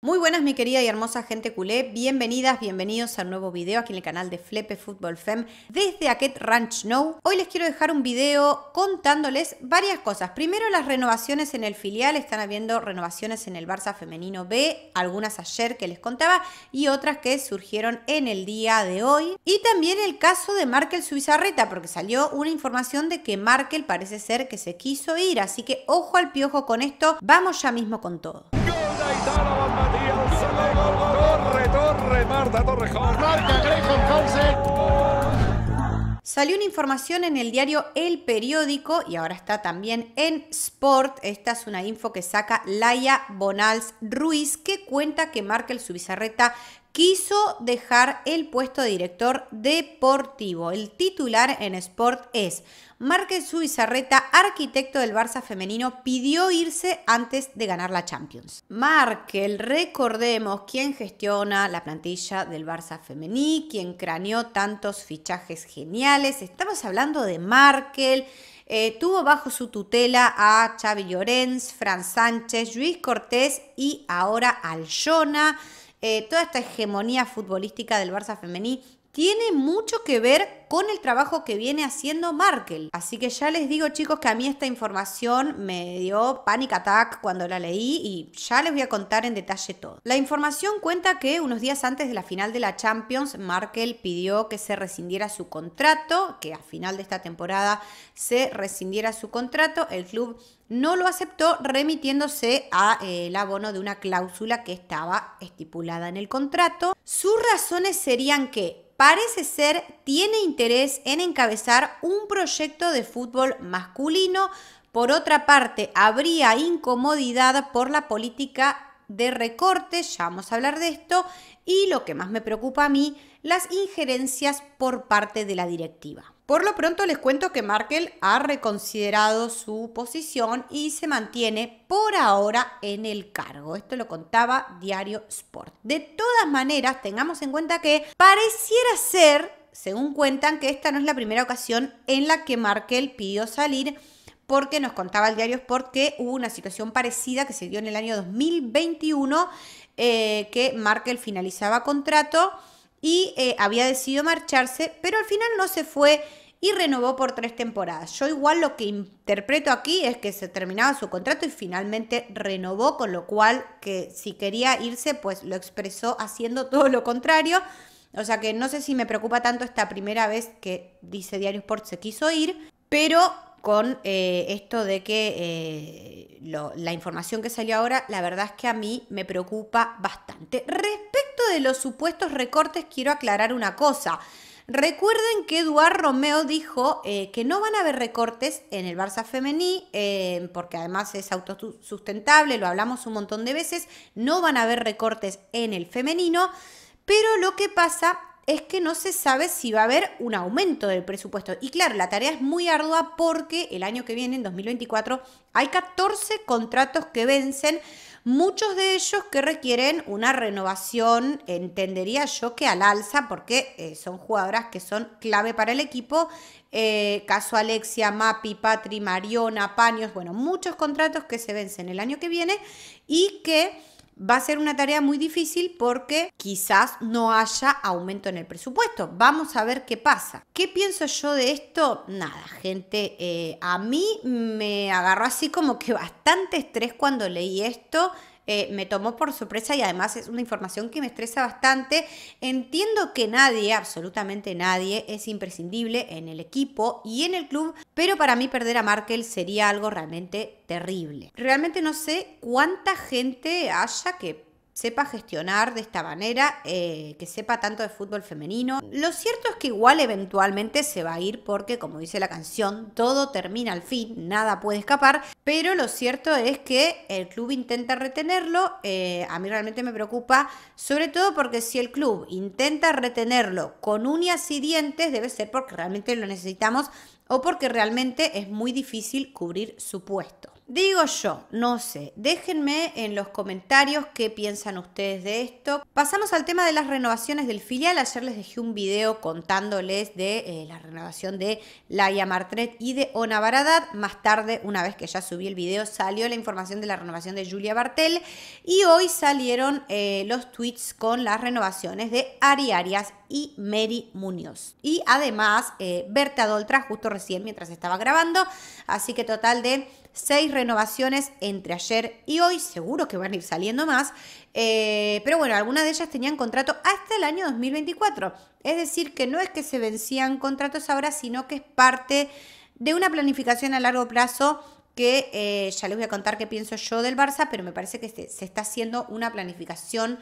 Muy buenas mi querida y hermosa gente culé, bienvenidas, bienvenidos a un nuevo video aquí en el canal de Flepe Fútbol Fem desde Aket Ranch Now. Hoy les quiero dejar un video contándoles varias cosas. Primero las renovaciones en el filial, están habiendo renovaciones en el Barça Femenino B, algunas ayer que les contaba y otras que surgieron en el día de hoy. Y también el caso de Markel Suizarreta, porque salió una información de que Markel parece ser que se quiso ir, así que ojo al piojo con esto, vamos ya mismo con todo. Torre, Torre, Marta Salió una información en el diario El Periódico y ahora está también en Sport. Esta es una info que saca Laia Bonals Ruiz que cuenta que Markel Subizarreta quiso dejar el puesto de director deportivo. El titular en Sport es Márquez Suizarreta, arquitecto del Barça femenino, pidió irse antes de ganar la Champions. Markel, recordemos quién gestiona la plantilla del Barça femení, quien craneó tantos fichajes geniales. Estamos hablando de Markel. Eh, tuvo bajo su tutela a Xavi Llorens, Fran Sánchez, Luis Cortés y ahora Aljona. Eh, toda esta hegemonía futbolística del Barça femení tiene mucho que ver con el trabajo que viene haciendo Markel. Así que ya les digo chicos que a mí esta información me dio panic attack cuando la leí y ya les voy a contar en detalle todo. La información cuenta que unos días antes de la final de la Champions, Markel pidió que se rescindiera su contrato, que a final de esta temporada se rescindiera su contrato. El club no lo aceptó remitiéndose al eh, el abono de una cláusula que estaba estipulada en el contrato. Sus razones serían que parece ser tiene interés en encabezar un proyecto de fútbol masculino. Por otra parte, habría incomodidad por la política de recortes, ya vamos a hablar de esto, y lo que más me preocupa a mí, las injerencias por parte de la directiva. Por lo pronto les cuento que Markel ha reconsiderado su posición y se mantiene por ahora en el cargo. Esto lo contaba Diario Sport. De todas maneras, tengamos en cuenta que pareciera ser, según cuentan, que esta no es la primera ocasión en la que Markel pidió salir porque nos contaba el diario Sport que hubo una situación parecida que se dio en el año 2021, eh, que Markel finalizaba contrato y eh, había decidido marcharse, pero al final no se fue y renovó por tres temporadas. Yo igual lo que interpreto aquí es que se terminaba su contrato y finalmente renovó, con lo cual que si quería irse, pues lo expresó haciendo todo lo contrario. O sea que no sé si me preocupa tanto esta primera vez que dice Diario Sport se quiso ir, pero con eh, esto de que eh, la información que salió ahora, la verdad es que a mí me preocupa bastante. Respecto de los supuestos recortes, quiero aclarar una cosa. Recuerden que Eduard Romeo dijo eh, que no van a haber recortes en el Barça femení, porque además es autosustentable, lo hablamos un montón de veces, no van a haber recortes en el femenino, pero lo que pasa es que no se sabe si va a haber un aumento del presupuesto. Y claro, la tarea es muy ardua porque el año que viene, en 2024, hay 14 contratos que vencen, muchos de ellos que requieren una renovación, entendería yo que al alza, porque eh, son jugadoras que son clave para el equipo. Eh, caso Alexia, Mapi, Patri, Mariona, Paños, bueno, muchos contratos que se vencen el año que viene y que va a ser una tarea muy difícil porque quizás no haya aumento en el presupuesto. Vamos a ver qué pasa. ¿Qué pienso yo de esto? Nada, gente, eh, a mí me agarró así como que bastante estrés cuando leí esto. Eh, me tomó por sorpresa y además es una información que me estresa bastante. Entiendo que nadie, absolutamente nadie, es imprescindible en el equipo y en el club, pero para mí perder a Markel sería algo realmente terrible. Realmente no sé cuánta gente haya que sepa gestionar de esta manera, eh, que sepa tanto de fútbol femenino. Lo cierto es que igual eventualmente se va a ir porque, como dice la canción, todo termina al fin, nada puede escapar, pero lo cierto es que el club intenta retenerlo, eh, a mí realmente me preocupa, sobre todo porque si el club intenta retenerlo con uñas y dientes, debe ser porque realmente lo necesitamos o porque realmente es muy difícil cubrir su puesto. Digo yo, no sé. Déjenme en los comentarios qué piensan ustedes de esto. Pasamos al tema de las renovaciones del filial. Ayer les dejé un video contándoles de eh, la renovación de Laia Martret y de Ona Baradat. Más tarde, una vez que ya subí el video, salió la información de la renovación de Julia Bartel. Y hoy salieron eh, los tweets con las renovaciones de Ari Arias y Mary Muñoz. Y además, eh, Berta Doltra, justo recién mientras estaba grabando. Así que total de seis renovaciones entre ayer y hoy, seguro que van a ir saliendo más, eh, pero bueno, algunas de ellas tenían contrato hasta el año 2024, es decir, que no es que se vencían contratos ahora, sino que es parte de una planificación a largo plazo que eh, ya les voy a contar qué pienso yo del Barça, pero me parece que se, se está haciendo una planificación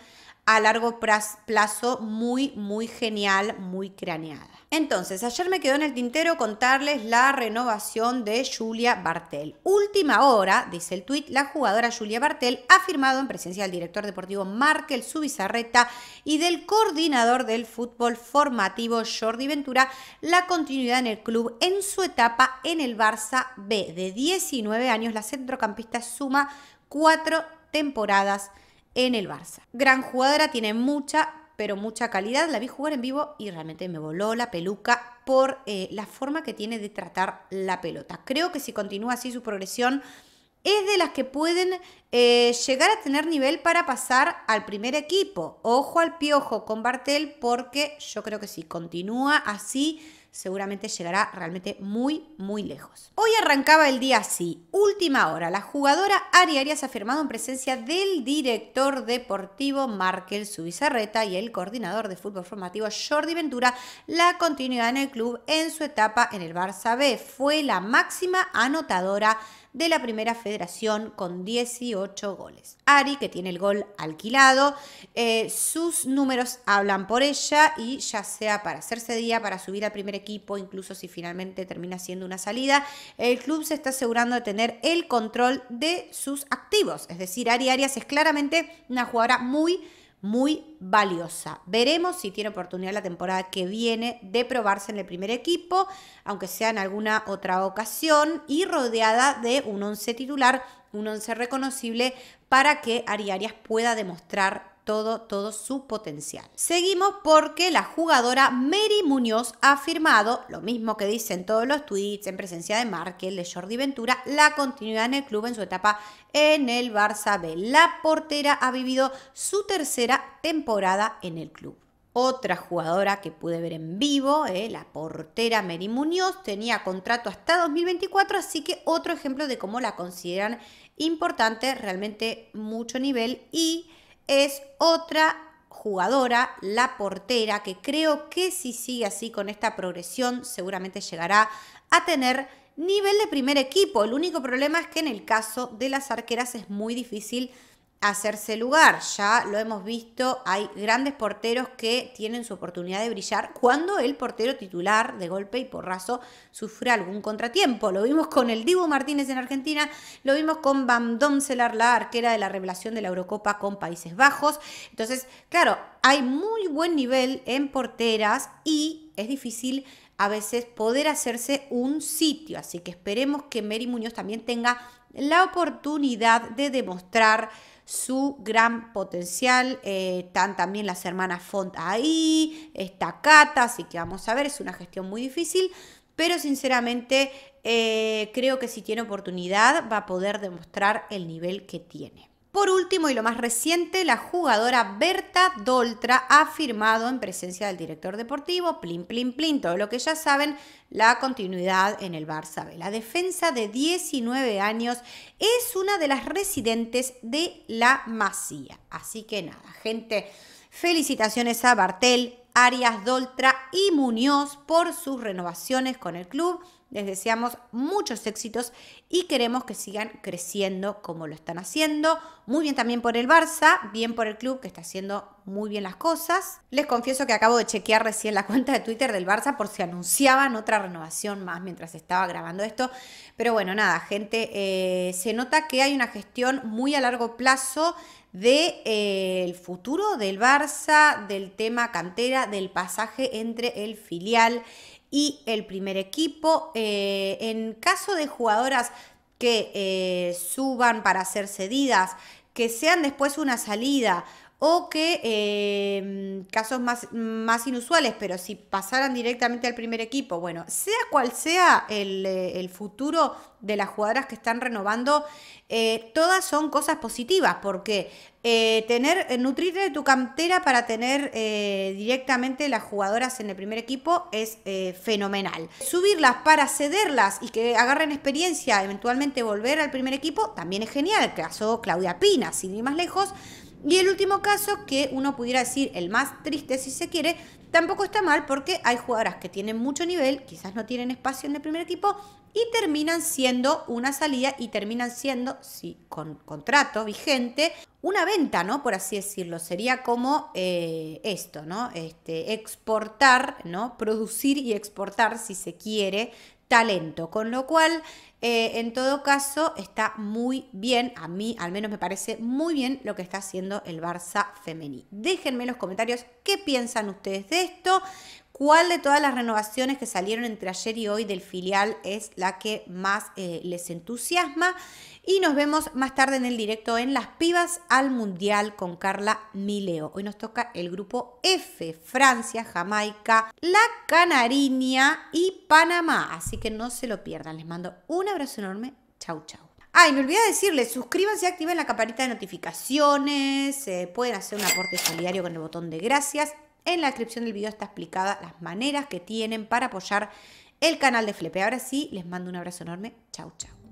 a largo plazo muy, muy genial, muy craneada. Entonces, ayer me quedó en el tintero contarles la renovación de Julia Bartel. Última hora, dice el tuit, la jugadora Julia Bartel ha firmado en presencia del director deportivo Markel Subizarreta y del coordinador del fútbol formativo Jordi Ventura la continuidad en el club en su etapa en el Barça B. De 19 años, la centrocampista suma cuatro temporadas en el Barça. Gran jugadora, tiene mucha, pero mucha calidad. La vi jugar en vivo y realmente me voló la peluca por eh, la forma que tiene de tratar la pelota. Creo que si continúa así su progresión, es de las que pueden eh, llegar a tener nivel para pasar al primer equipo. Ojo al piojo con Bartel porque yo creo que si continúa así seguramente llegará realmente muy, muy lejos. Hoy arrancaba el día así, última hora. La jugadora Ari Arias ha firmado en presencia del director deportivo Markel Subizarreta y el coordinador de fútbol formativo Jordi Ventura la continuidad en el club en su etapa en el Barça B. Fue la máxima anotadora de la Primera Federación con 18 goles. Ari, que tiene el gol alquilado, eh, sus números hablan por ella y ya sea para hacerse día, para subir al primer equipo, incluso si finalmente termina siendo una salida, el club se está asegurando de tener el control de sus activos. Es decir, Ari Arias es claramente una jugadora muy muy valiosa. Veremos si tiene oportunidad la temporada que viene de probarse en el primer equipo, aunque sea en alguna otra ocasión, y rodeada de un once titular, un once reconocible para que Ariarias Arias pueda demostrar todo, todo su potencial. Seguimos porque la jugadora Mary Muñoz ha firmado, lo mismo que dicen todos los tweets en presencia de Markel, de Jordi Ventura, la continuidad en el club en su etapa en el Barça B. La portera ha vivido su tercera temporada en el club. Otra jugadora que pude ver en vivo, eh, la portera Mary Muñoz, tenía contrato hasta 2024, así que otro ejemplo de cómo la consideran importante, realmente mucho nivel y es otra jugadora, la portera, que creo que si sigue así con esta progresión seguramente llegará a tener nivel de primer equipo. El único problema es que en el caso de las arqueras es muy difícil hacerse lugar. Ya lo hemos visto, hay grandes porteros que tienen su oportunidad de brillar cuando el portero titular de golpe y porrazo sufre algún contratiempo. Lo vimos con el Dibu Martínez en Argentina, lo vimos con Van Donselar, la arquera de la revelación de la Eurocopa con Países Bajos. Entonces, claro, hay muy buen nivel en porteras y es difícil a veces poder hacerse un sitio. Así que esperemos que Mary Muñoz también tenga la oportunidad de demostrar su gran potencial. Eh, están también las hermanas Font ahí, está Cata, así que vamos a ver, es una gestión muy difícil, pero sinceramente eh, creo que si tiene oportunidad va a poder demostrar el nivel que tiene. Por último y lo más reciente, la jugadora Berta Doltra ha firmado en presencia del director deportivo, plin, plin, plin, todo lo que ya saben, la continuidad en el Barça La defensa de 19 años es una de las residentes de la Masía. Así que nada, gente, felicitaciones a Bartel, Arias Doltra y Muñoz por sus renovaciones con el club les deseamos muchos éxitos y queremos que sigan creciendo como lo están haciendo. Muy bien también por el Barça, bien por el club que está haciendo muy bien las cosas. Les confieso que acabo de chequear recién la cuenta de Twitter del Barça por si anunciaban otra renovación más mientras estaba grabando esto. Pero bueno, nada, gente, eh, se nota que hay una gestión muy a largo plazo del eh, futuro del Barça, del tema cantera, del pasaje entre el filial y el primer equipo. Eh, en caso de jugadoras que eh, suban para ser cedidas, que sean después una salida o que em, casos más, más, inusuales, pero si pasaran directamente al primer equipo, bueno, sea cual sea el, eh, futuro de las jugadoras que están renovando, eh, todas son cosas positivas, porque eh, tener, nutrirte de tu cantera para tener directamente las jugadoras en el primer equipo es fenomenal. Subirlas para cederlas y que agarren experiencia, eventualmente volver al primer equipo, también es genial. El caso Claudia Pina, sin ir más lejos y el último caso, que uno pudiera decir el más triste si se quiere, tampoco está mal porque hay jugadoras que tienen mucho nivel, quizás no tienen espacio en el primer equipo y terminan siendo una salida y terminan siendo, sí, con contrato vigente, una venta, ¿no? Por así decirlo. Sería como eh, esto, ¿no? Este, exportar, ¿no? Producir y exportar, si se quiere, talento, con lo cual eh, en todo caso está muy bien, a mí al menos me parece muy bien lo que está haciendo el Barça femení. Déjenme en los comentarios qué piensan ustedes de esto, ¿Cuál de todas las renovaciones que salieron entre ayer y hoy del filial es la que más eh, les entusiasma? Y nos vemos más tarde en el directo en Las Pibas al Mundial con Carla Mileo. Hoy nos toca el grupo F, Francia, Jamaica, La Canariña y Panamá. Así que no se lo pierdan. Les mando un abrazo enorme. Chau, chau. Ay, y me olvidé decirles, suscríbanse, activen la campanita de notificaciones, eh, pueden hacer un aporte solidario con el botón de gracias en la descripción del video está explicada las maneras que tienen para apoyar el canal de Flepe. Ahora sí, les mando un abrazo enorme. Chau, chau.